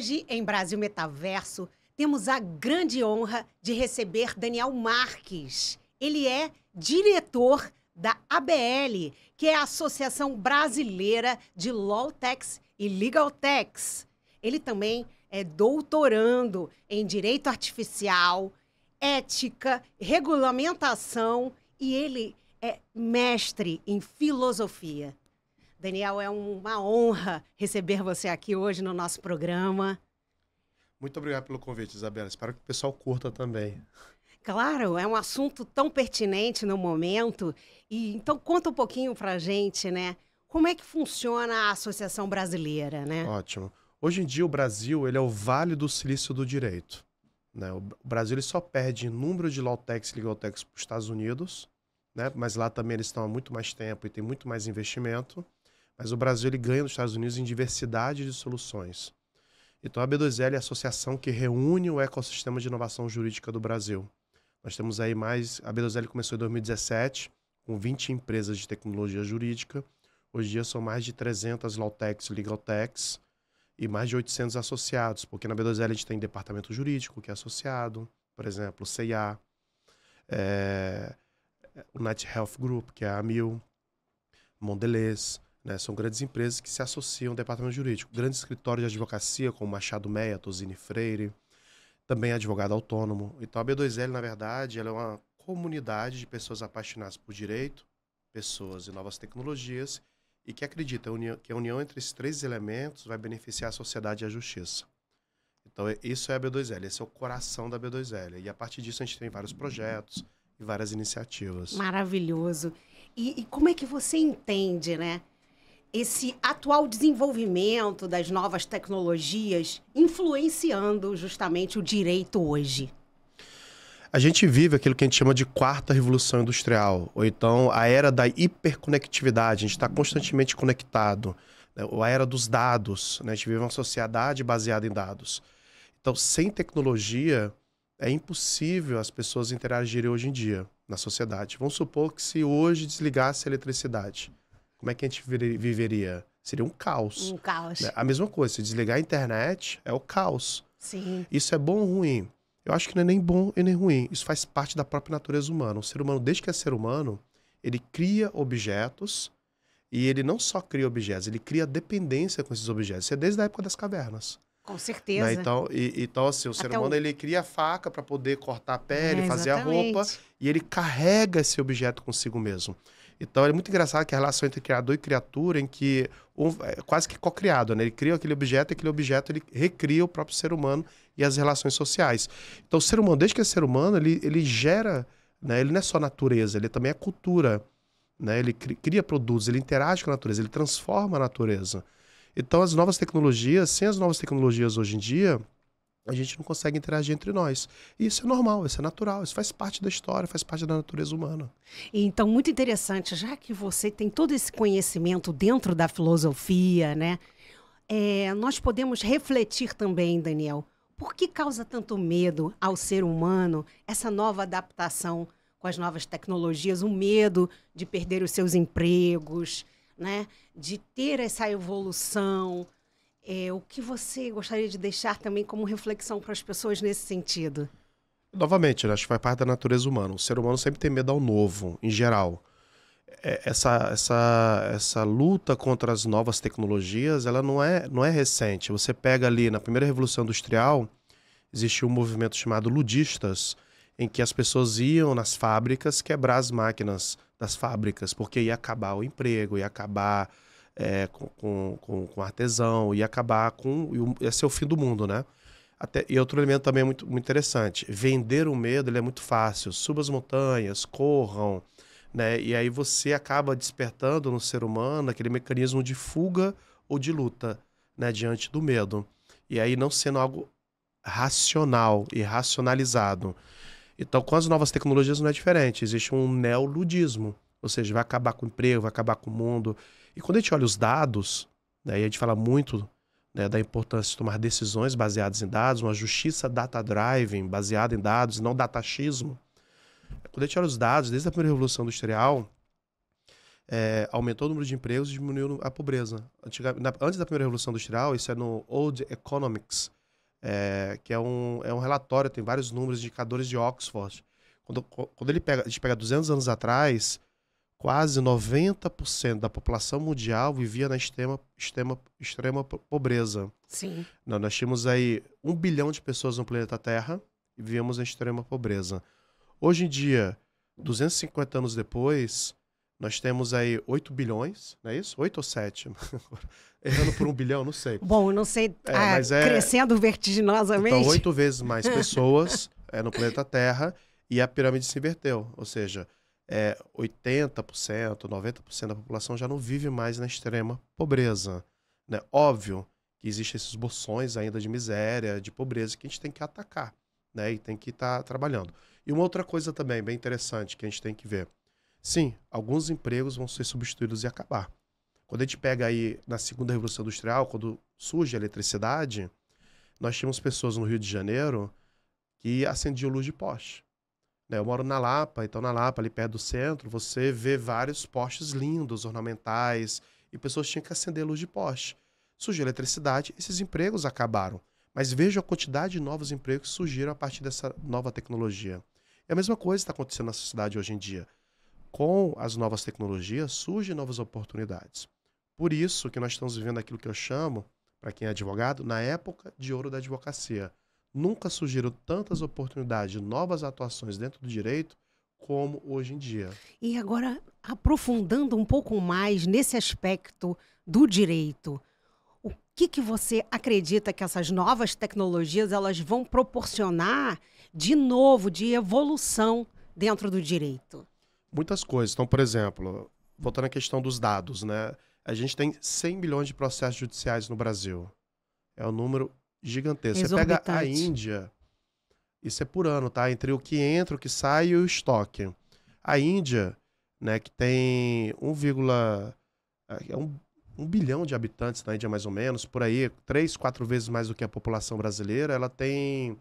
Hoje, em Brasil Metaverso, temos a grande honra de receber Daniel Marques. Ele é diretor da ABL, que é a Associação Brasileira de Law Techs e Legal Techs. Ele também é doutorando em Direito Artificial, Ética, Regulamentação e ele é mestre em Filosofia. Daniel, é uma honra receber você aqui hoje no nosso programa. Muito obrigado pelo convite, Isabela. Espero que o pessoal curta também. Claro, é um assunto tão pertinente no momento. E então conta um pouquinho para gente, né? Como é que funciona a Associação Brasileira, né? Ótimo. Hoje em dia o Brasil ele é o vale do silício do direito. Né? O Brasil ele só perde em número de Lawtex e Legaltex para os Estados Unidos, né? mas lá também eles estão há muito mais tempo e tem muito mais investimento. Mas o Brasil ele ganha dos Estados Unidos em diversidade de soluções. Então a B2L é a associação que reúne o ecossistema de inovação jurídica do Brasil. Nós temos aí mais. A B2L começou em 2017, com 20 empresas de tecnologia jurídica. Hoje em dia são mais de 300 Lawtechs e Legaltechs e mais de 800 associados, porque na B2L a gente tem departamento jurídico, que é associado, por exemplo, o CIA, é, eh, o Night Health Group, que é a AMIL, Mondelez. Né? São grandes empresas que se associam ao departamento jurídico. Grandes escritórios de advocacia, como Machado Meia, Tosini Freire, também advogado autônomo. Então a B2L, na verdade, ela é uma comunidade de pessoas apaixonadas por direito, pessoas e novas tecnologias e que acredita que a união entre esses três elementos vai beneficiar a sociedade e a justiça. Então, é, isso é a B2L, esse é o coração da B2L. E a partir disso, a gente tem vários projetos e várias iniciativas. Maravilhoso. E, e como é que você entende, né? esse atual desenvolvimento das novas tecnologias influenciando justamente o direito hoje? A gente vive aquilo que a gente chama de quarta revolução industrial, ou então a era da hiperconectividade, a gente está constantemente conectado, né? ou a era dos dados, né? a gente vive uma sociedade baseada em dados. Então, sem tecnologia, é impossível as pessoas interagirem hoje em dia na sociedade. Vamos supor que se hoje desligasse a eletricidade, como é que a gente viveria? Seria um caos. Um caos. Né? A mesma coisa, se desligar a internet, é o caos. Sim. Isso é bom ou ruim? Eu acho que não é nem bom e nem ruim. Isso faz parte da própria natureza humana. O ser humano, desde que é ser humano, ele cria objetos e ele não só cria objetos, ele cria dependência com esses objetos. Isso é desde a época das cavernas. Com né? certeza. Né? Então, e, então, assim, o Até ser humano o... ele cria a faca para poder cortar a pele, é, fazer a roupa, e ele carrega esse objeto consigo mesmo. Então é muito engraçado que a relação entre criador e criatura, em que um, é quase que co-criado, né? Ele cria aquele objeto, e aquele objeto ele recria o próprio ser humano e as relações sociais. Então o ser humano, desde que é ser humano, ele, ele gera, né? Ele não é só natureza, ele também é cultura, né? Ele cria produtos, ele interage com a natureza, ele transforma a natureza. Então as novas tecnologias, sem as novas tecnologias hoje em dia, a gente não consegue interagir entre nós. Isso é normal, isso é natural, isso faz parte da história, faz parte da natureza humana. Então, muito interessante, já que você tem todo esse conhecimento dentro da filosofia, né? É, nós podemos refletir também, Daniel, por que causa tanto medo ao ser humano essa nova adaptação com as novas tecnologias, o medo de perder os seus empregos, né? De ter essa evolução é, o que você gostaria de deixar também como reflexão para as pessoas nesse sentido? Novamente, né, acho que faz parte da natureza humana. O ser humano sempre tem medo ao novo, em geral. É, essa, essa, essa luta contra as novas tecnologias, ela não é, não é recente. Você pega ali, na primeira revolução industrial, existiu um movimento chamado ludistas, em que as pessoas iam nas fábricas quebrar as máquinas das fábricas, porque ia acabar o emprego, ia acabar é, com, com, com, artesão, e acabar com. ia ser é o fim do mundo, né? Até, e outro elemento também muito, muito interessante: vender o medo ele é muito fácil. Suba as montanhas, corram, né? E aí você acaba despertando no ser humano aquele mecanismo de fuga ou de luta, né? Diante do medo. E aí não sendo algo racional e racionalizado. Então, com as novas tecnologias não é diferente. Existe um neoludismo, ou seja, vai acabar com o emprego, vai acabar com o mundo. E quando a gente olha os dados, né, e a gente fala muito né, da importância de tomar decisões baseadas em dados, uma justiça data-driving baseada em dados, não datachismo. Quando a gente olha os dados, desde a primeira revolução industrial, é, aumentou o número de empregos e diminuiu a pobreza. Antiga, na, antes da primeira revolução industrial, isso é no Old Economics, é, que é um, é um relatório, tem vários números, indicadores de Oxford. Quando, quando ele pega, a gente pega 200 anos atrás, quase 90% da população mundial vivia na extrema, extrema, extrema pobreza. Sim. Nós, nós tínhamos aí um bilhão de pessoas no planeta Terra e vivíamos na extrema pobreza. Hoje em dia, 250 anos depois, nós temos aí 8 bilhões, não é isso? 8 ou 7? Errando por um bilhão, não sei. Bom, não sei, é, ah, mas é... crescendo vertiginosamente. Então, oito vezes mais pessoas é, no planeta Terra e a pirâmide se inverteu. Ou seja, é, 80%, 90% da população já não vive mais na extrema pobreza. Né? Óbvio que existem esses bolsões ainda de miséria, de pobreza, que a gente tem que atacar né? e tem que estar tá trabalhando. E uma outra coisa também bem interessante que a gente tem que ver. Sim, alguns empregos vão ser substituídos e acabar. Quando a gente pega aí na segunda revolução industrial, quando surge a eletricidade, nós tínhamos pessoas no Rio de Janeiro que acendiam luz de poste. Né? Eu moro na Lapa, então na Lapa, ali perto do centro, você vê vários postes lindos, ornamentais, e pessoas tinham que acender luz de poste. Surgiu eletricidade, esses empregos acabaram. Mas veja a quantidade de novos empregos que surgiram a partir dessa nova tecnologia. É a mesma coisa que está acontecendo na sociedade hoje em dia. Com as novas tecnologias surgem novas oportunidades. Por isso que nós estamos vivendo aquilo que eu chamo, para quem é advogado, na época de ouro da advocacia. Nunca surgiram tantas oportunidades de novas atuações dentro do direito como hoje em dia. E agora, aprofundando um pouco mais nesse aspecto do direito, o que, que você acredita que essas novas tecnologias elas vão proporcionar de novo, de evolução dentro do direito? Muitas coisas. Então, por exemplo, voltando à questão dos dados, né? A gente tem 100 milhões de processos judiciais no Brasil. É um número gigantesca. Você pega a Índia, isso é por ano, tá? Entre o que entra, o que sai e o estoque. A Índia, né, que tem 1, é, é um, um bilhão de habitantes na Índia, mais ou menos, por aí, três, quatro vezes mais do que a população brasileira, ela tem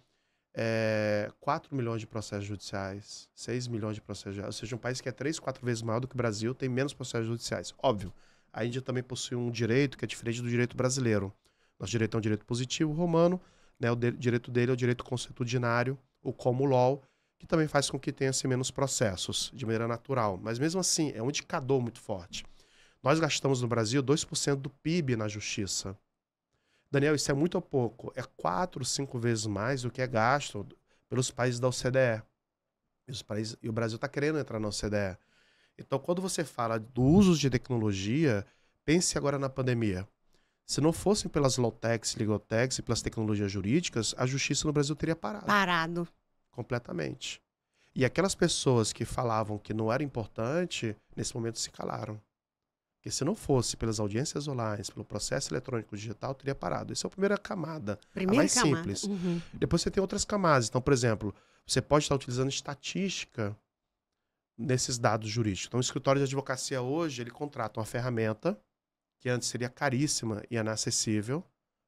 é, 4 milhões de processos judiciais, 6 milhões de processos judiciais. Ou seja, um país que é 3, 4 vezes maior do que o Brasil tem menos processos judiciais. Óbvio, a Índia também possui um direito que é diferente do direito brasileiro. Nosso direito é um direito positivo romano, né? o de, direito dele é o direito consuetudinário, o common que também faz com que tenha-se menos processos, de maneira natural. Mas mesmo assim, é um indicador muito forte. Nós gastamos no Brasil 2% do PIB na justiça. Daniel, isso é muito pouco. É quatro, cinco vezes mais do que é gasto pelos países da OCDE. E, os países, e o Brasil está querendo entrar na OCDE. Então, quando você fala do uso de tecnologia, pense agora na pandemia. Se não fossem pelas Lotex, Ligotex e pelas tecnologias jurídicas, a justiça no Brasil teria parado. Parado. Completamente. E aquelas pessoas que falavam que não era importante, nesse momento se calaram. Porque se não fosse pelas audiências online, pelo processo eletrônico digital, teria parado. Essa é a primeira camada. Primeira a mais camada. simples. Uhum. Depois você tem outras camadas. Então, por exemplo, você pode estar utilizando estatística nesses dados jurídicos. Então, o escritório de advocacia hoje, ele contrata uma ferramenta que antes seria caríssima e inacessível,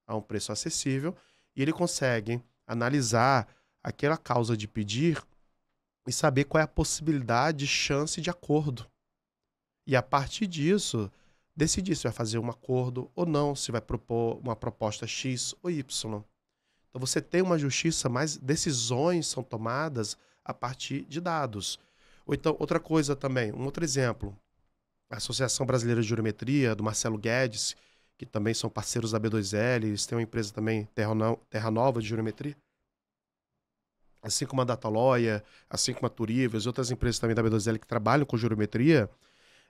a um preço acessível, e ele consegue analisar aquela causa de pedir e saber qual é a possibilidade, chance de acordo. E a partir disso, decidir se vai fazer um acordo ou não, se vai propor uma proposta X ou Y. Então você tem uma justiça, mas decisões são tomadas a partir de dados. Ou então, outra coisa também, um outro exemplo a Associação Brasileira de Jurimetria, do Marcelo Guedes, que também são parceiros da B2L, eles têm uma empresa também, Terra, no Terra Nova de Jurimetria. Assim como a Dataloia, assim como a Turivas e outras empresas também da B2L que trabalham com jurimetria,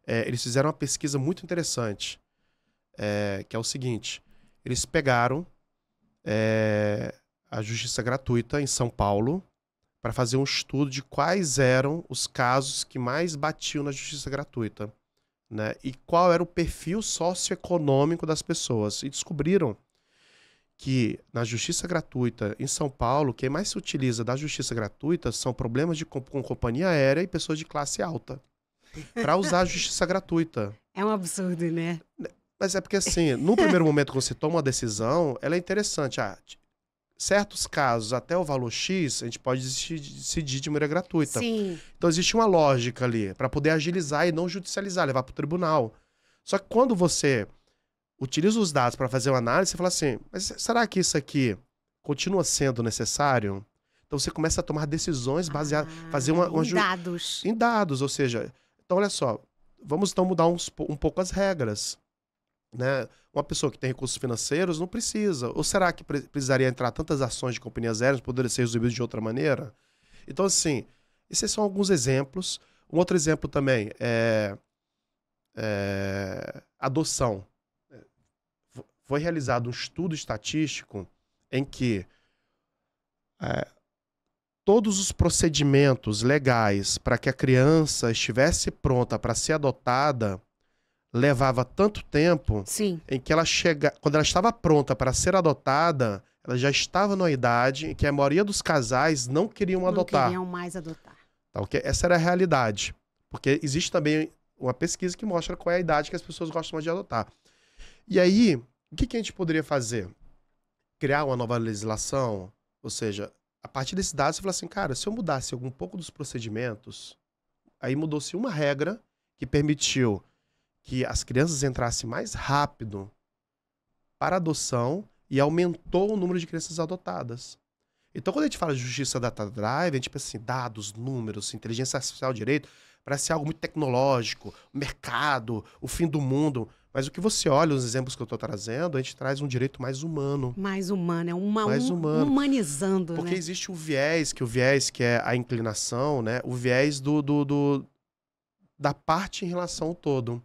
é, eles fizeram uma pesquisa muito interessante, é, que é o seguinte: eles pegaram é, a justiça gratuita em São Paulo para fazer um estudo de quais eram os casos que mais batiam na justiça gratuita né? E qual era o perfil socioeconômico das pessoas. E descobriram que na justiça gratuita em São Paulo, quem mais se utiliza da justiça gratuita são problemas de, com, com companhia aérea e pessoas de classe alta. Para usar a justiça gratuita. É um absurdo, né? né? Mas é porque, assim, no primeiro momento, que você toma uma decisão, ela é interessante. Ah, certos casos, até o valor X, a gente pode decidir de maneira gratuita. Sim. Então existe uma lógica ali, para poder agilizar e não judicializar, levar para o tribunal. Só que quando você utiliza os dados para fazer uma análise, você fala assim: mas será que isso aqui continua sendo necessário? Então você começa a tomar decisões baseadas. Ah, fazer uma, uma em dados. Em dados, ou seja. Então, olha só, vamos então mudar uns, um pouco as regras. Né? Uma pessoa que tem recursos financeiros não precisa. Ou será que pre precisaria entrar tantas ações de companhias aéreas poderia ser resolvido de outra maneira? Então, assim, esses são alguns exemplos. Um outro exemplo também é, é adoção. Foi realizado um estudo estatístico em que é, todos os procedimentos legais para que a criança estivesse pronta para ser adotada levava tanto tempo Sim. em que ela chega, quando ela estava pronta para ser adotada, ela já estava na idade em que a maioria dos casais não queriam não adotar. Não queriam mais adotar. Tá, Essa era a realidade. Porque existe também uma pesquisa que mostra qual é a idade que as pessoas gostam mais de adotar. E aí, o que, que a gente poderia fazer? Criar uma nova legislação? Ou seja, a partir desse dado, você fala assim, cara, se eu mudasse algum pouco dos procedimentos, aí mudou-se uma regra que permitiu que as crianças entrassem mais rápido para adoção e aumentou o número de crianças adotadas. Então, quando a gente fala de justiça data drive, a gente pensa em assim, dados, números, inteligência artificial, direito, parece algo muito tecnológico, mercado, o fim do mundo. Mas o que você olha, os exemplos que eu estou trazendo, a gente traz um direito mais humano. Mais humano, é uma mais um, humano. humanizando. Porque né? existe o viés, que o viés que é a inclinação, né? O viés do, do, do da parte em relação ao todo.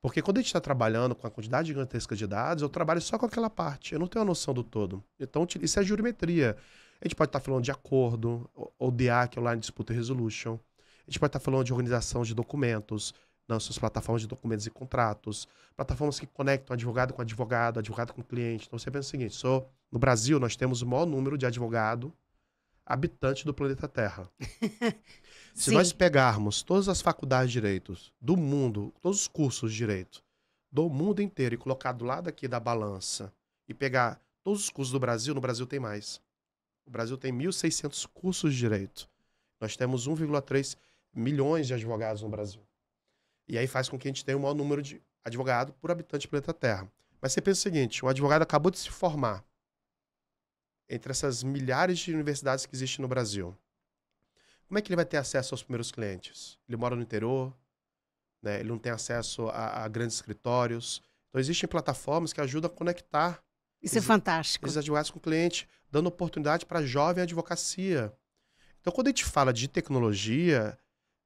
Porque quando a gente está trabalhando com a quantidade gigantesca de dados, eu trabalho só com aquela parte, eu não tenho a noção do todo. Então, isso é jurimetria. A gente pode estar tá falando de acordo, ODA, que é Online Dispute Resolution. A gente pode estar tá falando de organização de documentos, nas suas plataformas de documentos e contratos, plataformas que conectam advogado com advogado, advogado com cliente. Então, você pensa o seguinte, só no Brasil nós temos o maior número de advogado habitante do planeta Terra. Se nós pegarmos todas as faculdades de direitos do mundo, todos os cursos de direito do mundo inteiro e colocar do lado aqui da balança e pegar todos os cursos do Brasil, no Brasil tem mais. O Brasil tem 1.600 cursos de direito. Nós temos 1,3 milhões de advogados no Brasil. E aí faz com que a gente tenha o maior número de advogado por habitante do planeta Terra. Mas você pensa o seguinte, um advogado acabou de se formar, entre essas milhares de universidades que existem no Brasil. Como é que ele vai ter acesso aos primeiros clientes? Ele mora no interior, né? ele não tem acesso a, a grandes escritórios. Então, existem plataformas que ajudam a conectar isso é fantástico. Esses advogados com o cliente, dando oportunidade para a jovem advocacia. Então, quando a gente fala de tecnologia,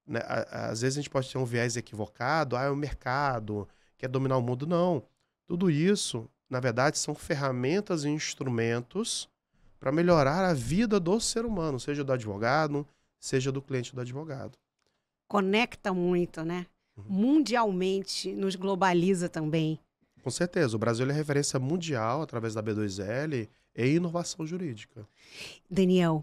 né, a, a, às vezes a gente pode ter um viés equivocado, ah, é o mercado, quer dominar o mundo. Não. Tudo isso, na verdade, são ferramentas e instrumentos para melhorar a vida do ser humano, seja do advogado, seja do cliente do advogado. Conecta muito, né? Uhum. Mundialmente nos globaliza também. Com certeza. O Brasil é referência mundial através da B2L e inovação jurídica. Daniel,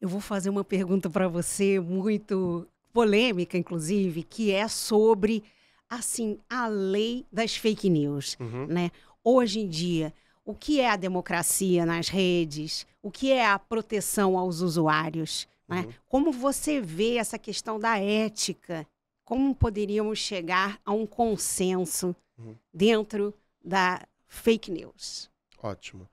eu vou fazer uma pergunta para você muito polêmica, inclusive, que é sobre assim a lei das fake news, uhum. né? Hoje em dia, o que é a democracia nas redes, o que é a proteção aos usuários. Né? Uhum. Como você vê essa questão da ética? Como poderíamos chegar a um consenso uhum. dentro da fake news? Ótimo.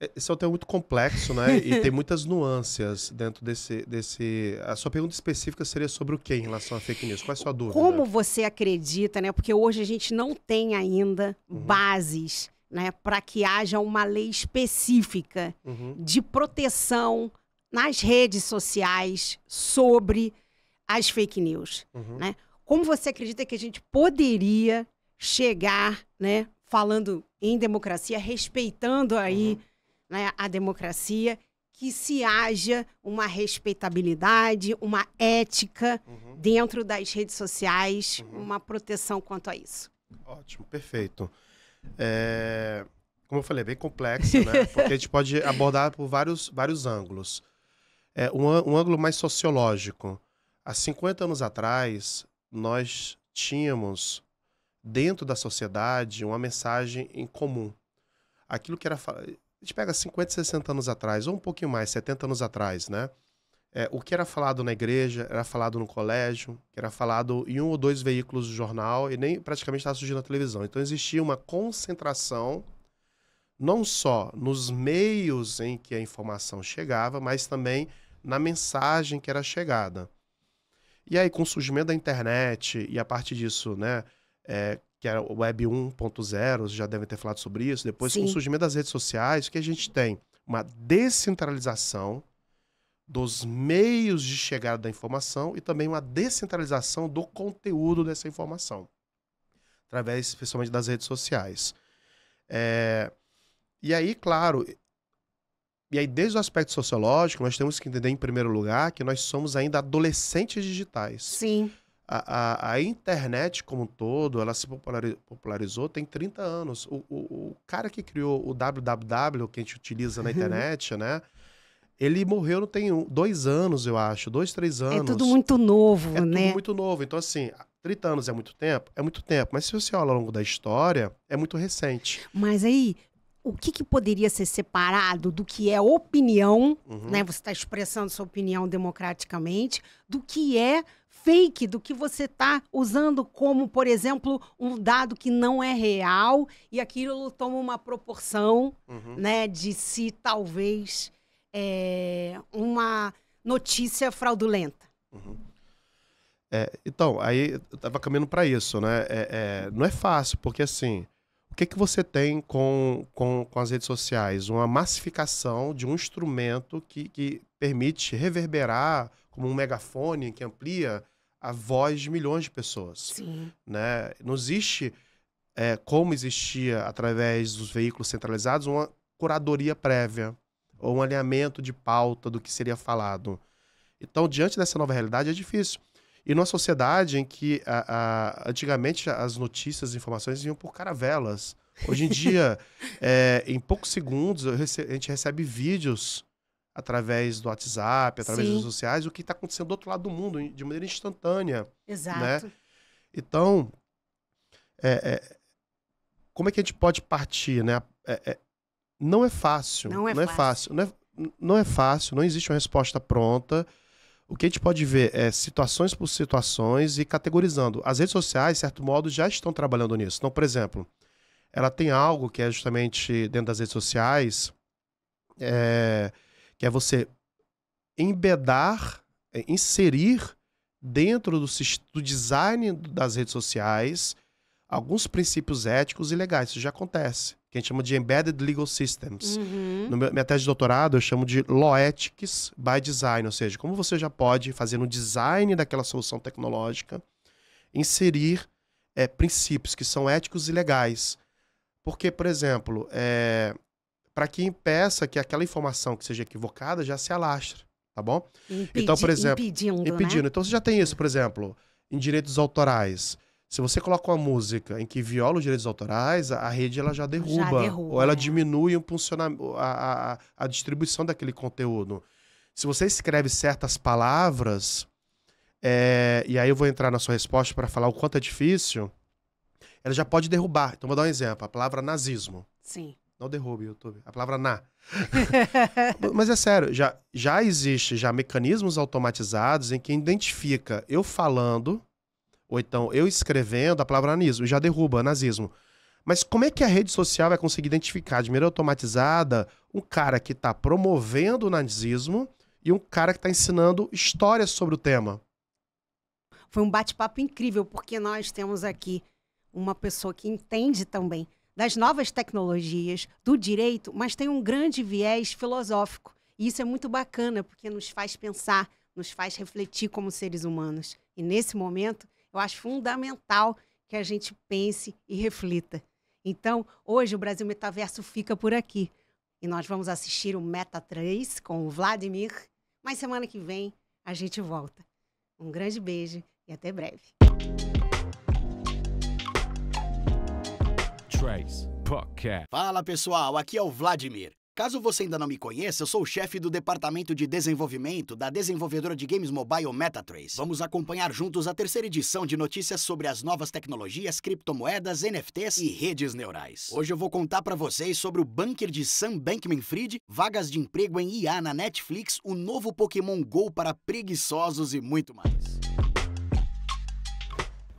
É, esse é um tema muito complexo, né? E tem muitas nuances dentro desse, desse. A sua pergunta específica seria sobre o que em relação à fake news? Qual é a sua dúvida? Como você acredita, né? Porque hoje a gente não tem ainda uhum. bases né, para que haja uma lei específica uhum. de proteção nas redes sociais sobre as fake news. Uhum. Né? Como você acredita que a gente poderia chegar, né, falando em democracia, respeitando aí uhum. né, a democracia, que se haja uma respeitabilidade, uma ética uhum. dentro das redes sociais, uhum. uma proteção quanto a isso? Ótimo, perfeito. É, como eu falei, é bem complexa, né? Porque a gente pode abordar por vários, vários ângulos. É, um, um ângulo mais sociológico. Há 50 anos atrás, nós tínhamos dentro da sociedade uma mensagem em comum. Aquilo que era. A gente pega 50, 60 anos atrás, ou um pouquinho mais, 70 anos atrás, né? é, o que era falado na igreja, era falado no colégio, era falado em um ou dois veículos de jornal e nem praticamente estava surgindo na televisão. Então existia uma concentração não só nos meios em que a informação chegava, mas também na mensagem que era chegada. E aí, com o surgimento da internet e a partir disso, né, é, que era o Web 1.0, já devem ter falado sobre isso, depois Sim. com o surgimento das redes sociais, o que a gente tem? Uma descentralização dos meios de chegada da informação e também uma descentralização do conteúdo dessa informação, através especialmente das redes sociais. É, e aí, claro, e aí desde o aspecto sociológico, nós temos que entender em primeiro lugar que nós somos ainda adolescentes digitais. Sim. A, a, a internet como um todo, ela se popularizou tem 30 anos. O, o, o cara que criou o www, que a gente utiliza na internet, né? Ele morreu, não tem um, dois anos, eu acho, dois, três anos. É tudo muito novo, é né? É tudo muito novo. Então, assim, 30 anos é muito tempo? É muito tempo. Mas se você olha ao longo da história, é muito recente. Mas aí, o que, que poderia ser separado do que é opinião, uhum. né? Você está expressando sua opinião democraticamente, do que é fake, do que você está usando como, por exemplo, um dado que não é real e aquilo toma uma proporção, uhum. né? De se talvez é, uma notícia fraudulenta. Uhum. É, então, aí eu estava caminhando para isso, né? É, é, não é fácil, porque assim, o que, que você tem com, com, com as redes sociais? Uma massificação de um instrumento que, que permite reverberar como um megafone que amplia a voz de milhões de pessoas. Sim. Né? Não existe, é, como existia através dos veículos centralizados, uma curadoria prévia ou um alinhamento de pauta do que seria falado. Então, diante dessa nova realidade, é difícil. E numa sociedade em que a, a, antigamente as notícias, as informações vinham por caravelas. Hoje em dia, é, em poucos segundos, a gente recebe vídeos através do WhatsApp, através Sim. das redes sociais, o que está acontecendo do outro lado do mundo, de maneira instantânea. Né? Exato. Né? Então, é, é, como é que a gente pode partir? Né? É, é não é fácil. Não é, não é fácil. é fácil. Não é, não é fácil, não existe uma resposta pronta. O que a gente pode ver é situações por situações e categorizando. As redes sociais, de certo modo, já estão trabalhando nisso. Então, por exemplo, ela tem algo que é justamente dentro das redes sociais, é, que é você embedar, é, inserir dentro do, do, design das redes sociais alguns princípios éticos e legais. Isso já acontece que a gente chama de Embedded Legal Systems. Uhum. No meu, minha tese de doutorado eu chamo de law ethics by Design, ou seja, como você já pode fazer no design daquela solução tecnológica inserir é, princípios que são éticos e legais. Porque, por exemplo, é, eh, para que impeça que aquela informação que seja equivocada já se alastre, tá bom? Impedi então, por exemplo, impedindo, né? impedindo. Né? Então você já tem isso, por exemplo, em direitos autorais. Se você coloca uma música em que viola os direitos autorais, a, a rede ela já derruba, já derruba ou ela é. diminui um funcionamento, a, a, a distribuição daquele conteúdo. Se você escreve certas palavras, é, e aí eu vou entrar na sua resposta para falar o quanto é difícil, ela já pode derrubar. Então vou dar um exemplo, a palavra nazismo. Sim. Não derrube o YouTube. A palavra na. Mas é sério, já, já existe já mecanismos automatizados em que identifica eu falando ou então, eu escrevendo a palavra nazismo, já derruba nazismo. Mas como é que a rede social vai conseguir identificar de maneira automatizada um cara que está promovendo o nazismo e um cara que está ensinando histórias sobre o tema? Foi um bate-papo incrível, porque nós temos aqui uma pessoa que entende também das novas tecnologias, do direito, mas tem um grande viés filosófico. E isso é muito bacana, porque nos faz pensar, nos faz refletir como seres humanos. E nesse momento, eu acho fundamental que a gente pense e reflita. Então, hoje o Brasil Metaverso fica por aqui. E nós vamos assistir o Meta 3 com o Vladimir. Mas semana que vem a gente volta. Um grande beijo e até breve. Trace Podcast. Fala pessoal, aqui é o Vladimir. Caso você ainda não me conheça, eu sou o chefe do departamento de desenvolvimento da desenvolvedora de games mobile Metatrace. Vamos acompanhar juntos a terceira edição de notícias sobre as novas tecnologias, criptomoedas, NFTs e redes neurais. Hoje eu vou contar para vocês sobre o bunker de Sam Bankman-Fried, vagas de emprego em IA na Netflix, o novo Pokémon Go para preguiçosos e muito mais.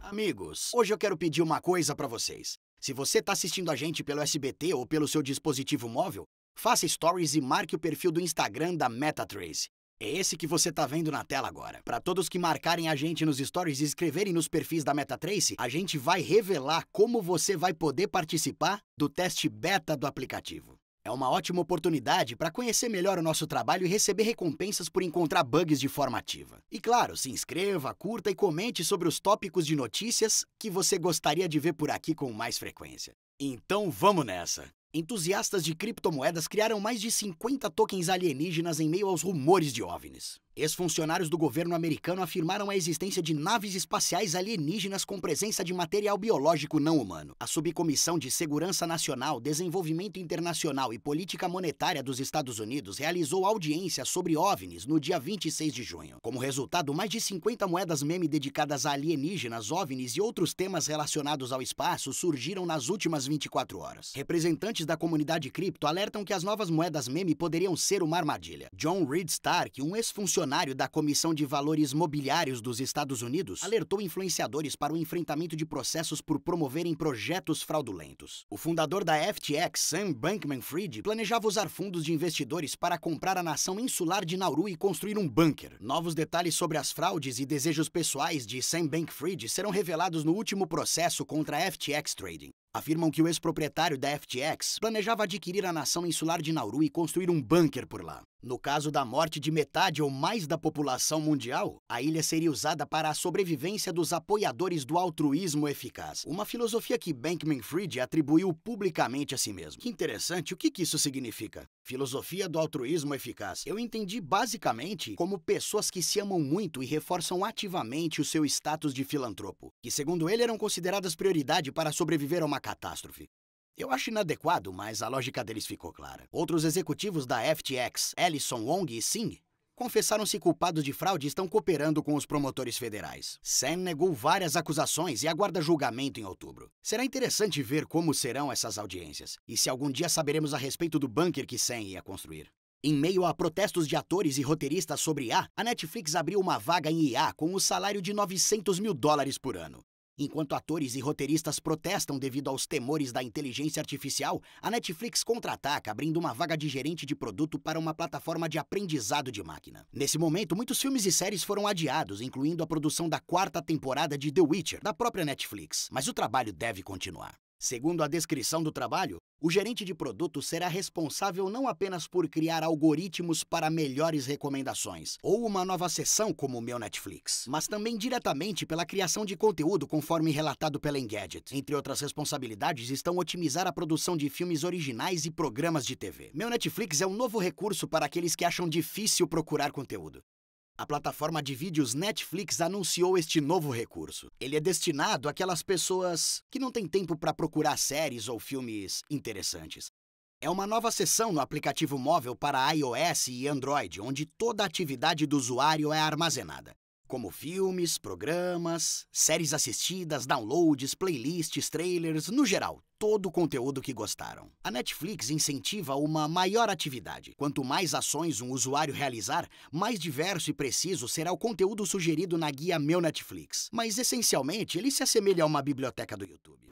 Amigos, hoje eu quero pedir uma coisa para vocês. Se você está assistindo a gente pelo SBT ou pelo seu dispositivo móvel, Faça stories e marque o perfil do Instagram da MetaTrace. É esse que você está vendo na tela agora. Para todos que marcarem a gente nos stories e escreverem nos perfis da MetaTrace, a gente vai revelar como você vai poder participar do teste beta do aplicativo. É uma ótima oportunidade para conhecer melhor o nosso trabalho e receber recompensas por encontrar bugs de forma ativa. E claro, se inscreva, curta e comente sobre os tópicos de notícias que você gostaria de ver por aqui com mais frequência. Então vamos nessa! entusiastas de criptomoedas criaram mais de 50 tokens alienígenas em meio aos rumores de OVNIs. Ex-funcionários do governo americano afirmaram a existência de naves espaciais alienígenas com presença de material biológico não humano. A Subcomissão de Segurança Nacional, Desenvolvimento Internacional e Política Monetária dos Estados Unidos realizou audiência sobre OVNIs no dia 26 de junho. Como resultado, mais de 50 moedas meme dedicadas a alienígenas, OVNIs e outros temas relacionados ao espaço surgiram nas últimas 24 horas. Representantes da comunidade cripto alertam que as novas moedas meme poderiam ser uma armadilha. John Reed Stark, um ex-funcionário funcionário da Comissão de Valores Mobiliários dos Estados Unidos alertou influenciadores para o enfrentamento de processos por promoverem projetos fraudulentos. O fundador da FTX, Sam Bankman-Fried, planejava usar fundos de investidores para comprar a nação insular de Nauru e construir um bunker. Novos detalhes sobre as fraudes e desejos pessoais de Sam Bankman-Fried serão revelados no último processo contra a FTX Trading afirmam que o ex-proprietário da FTX planejava adquirir a nação insular de Nauru e construir um bunker por lá. No caso da morte de metade ou mais da população mundial, a ilha seria usada para a sobrevivência dos apoiadores do altruísmo eficaz, uma filosofia que Bankman-Fried atribuiu publicamente a si mesmo. Que interessante, o que, que isso significa? Filosofia do altruísmo eficaz. Eu entendi basicamente como pessoas que se amam muito e reforçam ativamente o seu status de filantropo, que segundo ele eram consideradas prioridade para sobreviver a uma catástrofe. Eu acho inadequado, mas a lógica deles ficou clara. Outros executivos da FTX, Ellison Wong e Singh, confessaram-se culpados de fraude e estão cooperando com os promotores federais. Sam negou várias acusações e aguarda julgamento em outubro. Será interessante ver como serão essas audiências e se algum dia saberemos a respeito do bunker que Sam ia construir. Em meio a protestos de atores e roteiristas sobre IA, a Netflix abriu uma vaga em IA com um salário de 900 mil dólares por ano. Enquanto atores e roteiristas protestam devido aos temores da inteligência artificial, a Netflix contra-ataca, abrindo uma vaga de gerente de produto para uma plataforma de aprendizado de máquina. Nesse momento, muitos filmes e séries foram adiados, incluindo a produção da quarta temporada de The Witcher, da própria Netflix, mas o trabalho deve continuar. Segundo a descrição do trabalho, o gerente de produto será responsável não apenas por criar algoritmos para melhores recomendações ou uma nova sessão como o meu Netflix, mas também diretamente pela criação de conteúdo conforme relatado pela Engadget. Entre outras responsabilidades estão otimizar a produção de filmes originais e programas de TV. Meu Netflix é um novo recurso para aqueles que acham difícil procurar conteúdo. A plataforma de vídeos Netflix anunciou este novo recurso. Ele é destinado àquelas pessoas que não têm tempo para procurar séries ou filmes interessantes. É uma nova seção no aplicativo móvel para iOS e Android, onde toda a atividade do usuário é armazenada como filmes, programas, séries assistidas, downloads, playlists, trailers, no geral, todo o conteúdo que gostaram. A Netflix incentiva uma maior atividade. Quanto mais ações um usuário realizar, mais diverso e preciso será o conteúdo sugerido na guia Meu Netflix. Mas essencialmente, ele se assemelha a uma biblioteca do YouTube.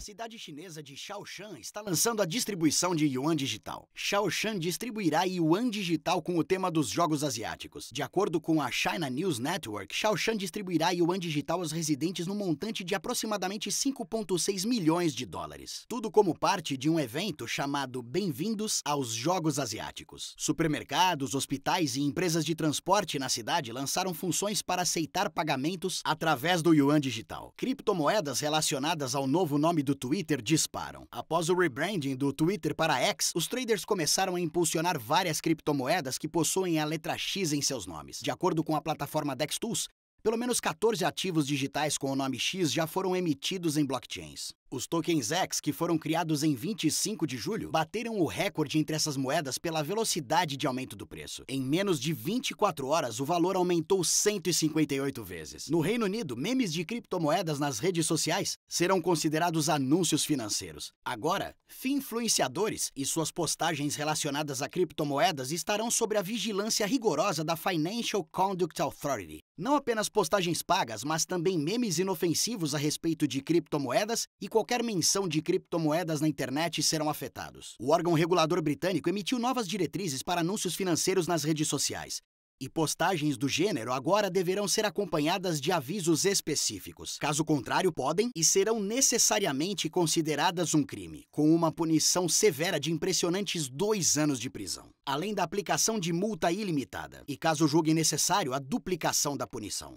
A cidade chinesa de Shaoshan está lançando a distribuição de Yuan Digital. Shaoshan distribuirá Yuan Digital com o tema dos Jogos Asiáticos. De acordo com a China News Network, Shaoshan distribuirá Yuan Digital aos residentes no montante de aproximadamente 5,6 milhões de dólares. Tudo como parte de um evento chamado Bem-vindos aos Jogos Asiáticos. Supermercados, hospitais e empresas de transporte na cidade lançaram funções para aceitar pagamentos através do Yuan Digital. Criptomoedas relacionadas ao novo nome do do Twitter disparam. Após o rebranding do Twitter para X, os traders começaram a impulsionar várias criptomoedas que possuem a letra X em seus nomes. De acordo com a plataforma DexTools, pelo menos 14 ativos digitais com o nome X já foram emitidos em blockchains. Os tokens X, que foram criados em 25 de julho, bateram o recorde entre essas moedas pela velocidade de aumento do preço. Em menos de 24 horas, o valor aumentou 158 vezes. No Reino Unido, memes de criptomoedas nas redes sociais serão considerados anúncios financeiros. Agora, influenciadores e suas postagens relacionadas a criptomoedas estarão sob a vigilância rigorosa da Financial Conduct Authority. Não apenas postagens pagas, mas também memes inofensivos a respeito de criptomoedas e qualquer menção de criptomoedas na internet serão afetados. O órgão regulador britânico emitiu novas diretrizes para anúncios financeiros nas redes sociais. E postagens do gênero agora deverão ser acompanhadas de avisos específicos. Caso contrário, podem e serão necessariamente consideradas um crime, com uma punição severa de impressionantes dois anos de prisão, além da aplicação de multa ilimitada, e caso julguem necessário, a duplicação da punição.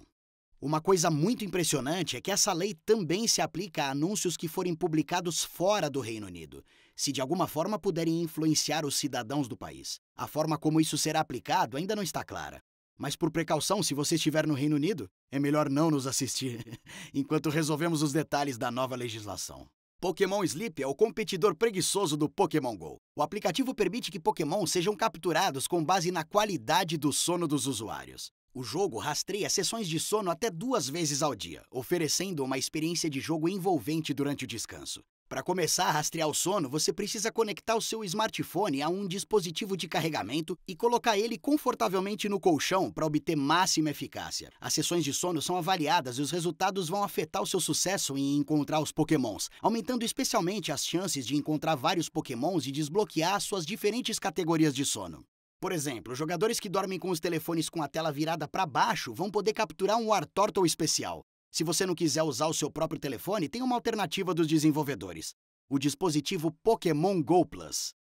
Uma coisa muito impressionante é que essa lei também se aplica a anúncios que forem publicados fora do Reino Unido, se de alguma forma puderem influenciar os cidadãos do país. A forma como isso será aplicado ainda não está clara. Mas por precaução, se você estiver no Reino Unido, é melhor não nos assistir enquanto resolvemos os detalhes da nova legislação. Pokémon Sleep é o competidor preguiçoso do Pokémon Go. O aplicativo permite que Pokémon sejam capturados com base na qualidade do sono dos usuários. O jogo rastreia sessões de sono até duas vezes ao dia, oferecendo uma experiência de jogo envolvente durante o descanso. Para começar a rastrear o sono, você precisa conectar o seu smartphone a um dispositivo de carregamento e colocar ele confortavelmente no colchão para obter máxima eficácia. As sessões de sono são avaliadas e os resultados vão afetar o seu sucesso em encontrar os pokémons, aumentando especialmente as chances de encontrar vários pokémons e desbloquear suas diferentes categorias de sono. Por exemplo, jogadores que dormem com os telefones com a tela virada para baixo vão poder capturar um War Turtle especial. Se você não quiser usar o seu próprio telefone, tem uma alternativa dos desenvolvedores: o dispositivo Pokémon Go Plus.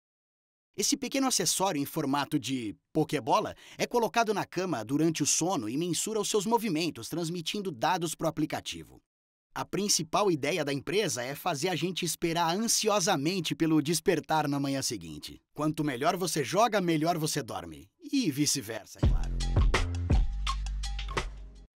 Esse pequeno acessório em formato de Pokébola é colocado na cama durante o sono e mensura os seus movimentos, transmitindo dados para o aplicativo. A principal ideia da empresa é fazer a gente esperar ansiosamente pelo despertar na manhã seguinte. Quanto melhor você joga, melhor você dorme. E vice-versa, é claro.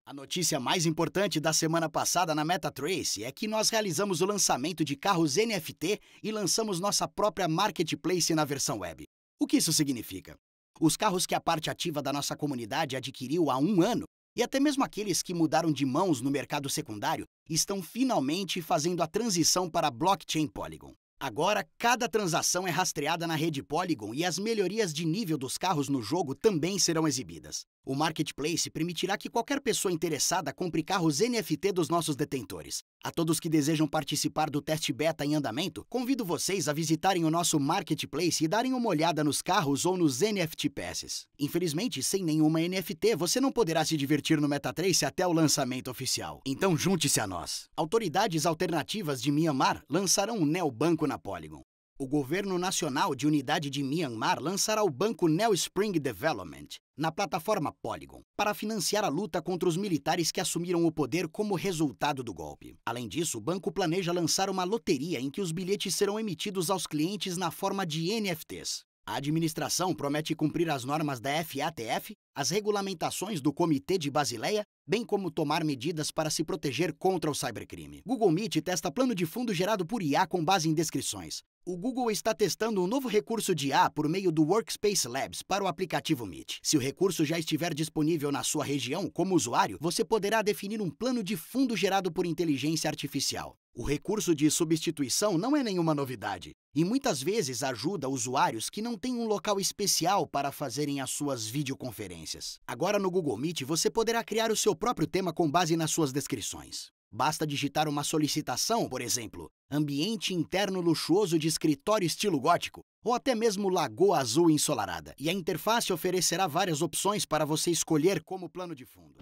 A notícia mais importante da semana passada na MetaTrace é que nós realizamos o lançamento de carros NFT e lançamos nossa própria marketplace na versão web. O que isso significa? Os carros que a parte ativa da nossa comunidade adquiriu há um ano e até mesmo aqueles que mudaram de mãos no mercado secundário estão finalmente fazendo a transição para a blockchain Polygon. Agora, cada transação é rastreada na rede Polygon e as melhorias de nível dos carros no jogo também serão exibidas. O marketplace permitirá que qualquer pessoa interessada compre carros NFT dos nossos detentores. A todos que desejam participar do teste beta em andamento, convido vocês a visitarem o nosso marketplace e darem uma olhada nos carros ou nos NFT passes. Infelizmente, sem nenhuma NFT, você não poderá se divertir no MetaTrace até o lançamento oficial. Então junte-se a nós. Autoridades alternativas de Myanmar lançarão o Neo Banco na Polygon. O Governo Nacional de Unidade de Myanmar lançará o banco Neo Spring Development na plataforma Polygon para financiar a luta contra os militares que assumiram o poder como resultado do golpe. Além disso, o banco planeja lançar uma loteria em que os bilhetes serão emitidos aos clientes na forma de NFTs. A administração promete cumprir as normas da FATF, as regulamentações do Comitê de Basileia, bem como tomar medidas para se proteger contra o cybercrime. Google Meet testa plano de fundo gerado por IA com base em descrições. O Google está testando um novo recurso de IA por meio do Workspace Labs para o aplicativo Meet. Se o recurso já estiver disponível na sua região como usuário, você poderá definir um plano de fundo gerado por inteligência artificial. O recurso de substituição não é nenhuma novidade e muitas vezes ajuda usuários que não têm um local especial para fazerem as suas videoconferências. Agora no Google Meet você poderá criar o seu próprio tema com base nas suas descrições. Basta digitar uma solicitação, por exemplo, ambiente interno luxuoso de escritório estilo gótico, ou até mesmo lagoa azul ensolarada, e a interface oferecerá várias opções para você escolher como plano de fundo.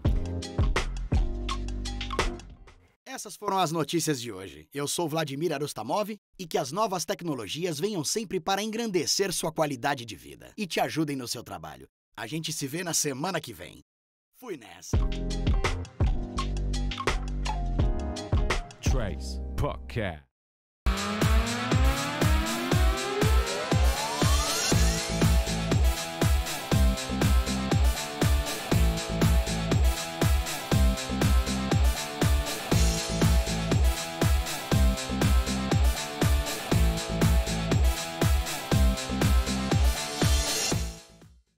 Essas foram as notícias de hoje. Eu sou Vladimir Arustamov e que as novas tecnologias venham sempre para engrandecer sua qualidade de vida e te ajudem no seu trabalho. A gente se vê na semana que vem. Fui nessa. Trace Podcast.